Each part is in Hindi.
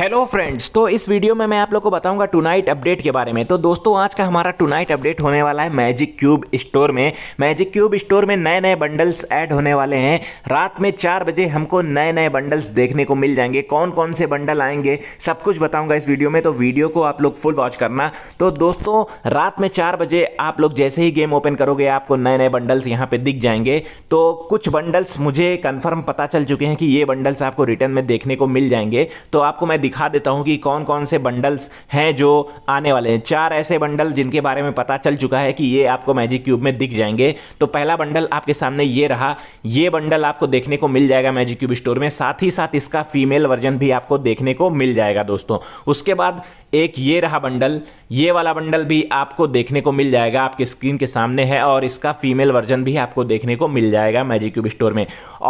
हेलो फ्रेंड्स तो इस वीडियो में मैं आप लोग को बताऊंगा टुनाइट अपडेट के बारे में तो दोस्तों आज का हमारा टुनाइट अपडेट होने वाला है मैजिक क्यूब स्टोर में मैजिक क्यूब स्टोर में नए नए बंडल्स ऐड होने वाले हैं रात में चार बजे हमको नए नए बंडल्स देखने को मिल जाएंगे कौन कौन से बंडल आएंगे सब कुछ बताऊँगा इस वीडियो में तो वीडियो को आप लोग फुल वॉच करना तो दोस्तों रात में चार बजे आप लोग जैसे ही गेम ओपन करोगे आपको नए नए बंडल्स यहाँ पर दिख जाएंगे तो कुछ बंडल्स मुझे कन्फर्म पता चल चुके हैं कि ये बंडल्स आपको रिटर्न में देखने को मिल जाएंगे तो आपको मैं दिखा देता हूँ कि कौन कौन से बंडल्स हैं जो आने वाले हैं चार ऐसे बंडल जिनके बारे में पता चल चुका है कि ये आपको मैजिक क्यूब में दिख जाएंगे तो पहला बंडल आपके सामने ये रहा ये बंडल आपको देखने को मिल जाएगा मैजिक क्यूब स्टोर में साथ ही साथ इसका फीमेल वर्जन भी आपको देखने को मिल जाएगा दोस्तों उसके बाद एक ये रहा बंडल ये वाला बंडल भी आपको देखने को मिल जाएगा आपके स्क्रीन के सामने है और इसका फीमेल वर्जन भी आपको देखने को मिल जाएगा मैजिक क्यूब स्टोर में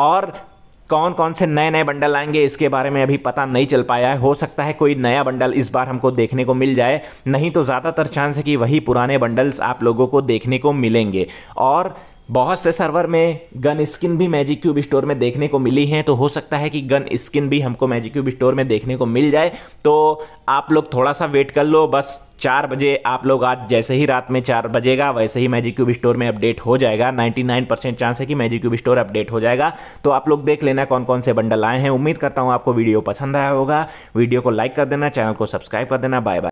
और कौन कौन से नए नए बंडल आएंगे इसके बारे में अभी पता नहीं चल पाया है हो सकता है कोई नया बंडल इस बार हमको देखने को मिल जाए नहीं तो ज़्यादातर चांस है कि वही पुराने बंडल्स आप लोगों को देखने को मिलेंगे और बहुत से सर्वर में गन स्किन भी मैजिक क्यूब स्टोर में देखने को मिली हैं तो हो सकता है कि गन स्किन भी हमको मैजिक क्यूब स्टोर में देखने को मिल जाए तो आप लोग थोड़ा सा वेट कर लो बस चार बजे आप लोग आज जैसे ही रात में चार बजेगा वैसे ही मैजिक क्यूब स्टोर में अपडेट हो जाएगा 99 परसेंट चांस है कि मैजिक क्यूब स्टोर अपडेट हो जाएगा तो आप लोग देख लेना कौन कौन से बंडल आए हैं उम्मीद करता हूँ आपको वीडियो पसंद आया होगा वीडियो को लाइक कर देना चैनल को सब्सक्राइब कर देना बाय बाय